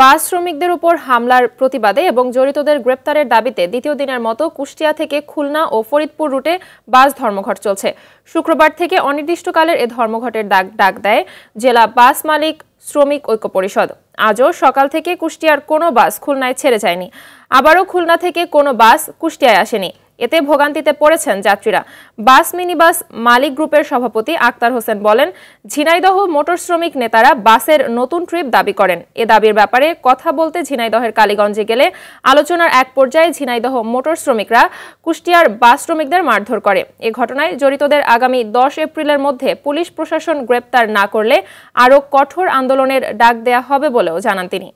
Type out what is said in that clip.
বাস শ্রমিকদের উপর হামলার প্রতিবাদে এবং জড়িতদের গ্রেপ্তারের দাবিতে দ্বিতীয় দিনের মতো কুষ্টিয়া থেকে খুলনা ও ফরিদপুর রুটে বাস ধর্মঘট চলছে শুক্রবার থেকে অনির্দিষ্টকালের এ ধর্মঘটের ডাক ডাক দেয় জেলা বাস মালিক শ্রমিক ঐক্য পরিষদ আজও সকাল থেকে কুষ্টিয়ার কোনো বাস খুলনায় ছেড়ে যায়নি আবারও খুলনা থেকে কোনো বাস কুষ্টিয়ায় আসেনি এতে ভোগান্তিতে পড়েছেন যাত্রীরা বাস মিনিবাস মালিক গ্রুপের সভাপতি আক্তার হোসেন বলেন ঝিনাইদহ মোটর শ্রমিক নেতারা বাসের নতুন ট্রিপ দাবি করেন এ দাবির ব্যাপারে কথা বলতে ঝিনাইদহের কালীগঞ্জে গেলে আলোচনার এক পর্যায়ে ঝিনাইদহ মোটর শ্রমিকরা কুষ্টিয়ার বাস শ্রমিকদের মারধর করে এ ঘটনায় জড়িতদের আগামী দশ এপ্রিলের মধ্যে পুলিশ প্রশাসন গ্রেপ্তার না করলে আরও কঠোর আন্দোলনের ডাক দেয়া হবে বলেও জানান তিনি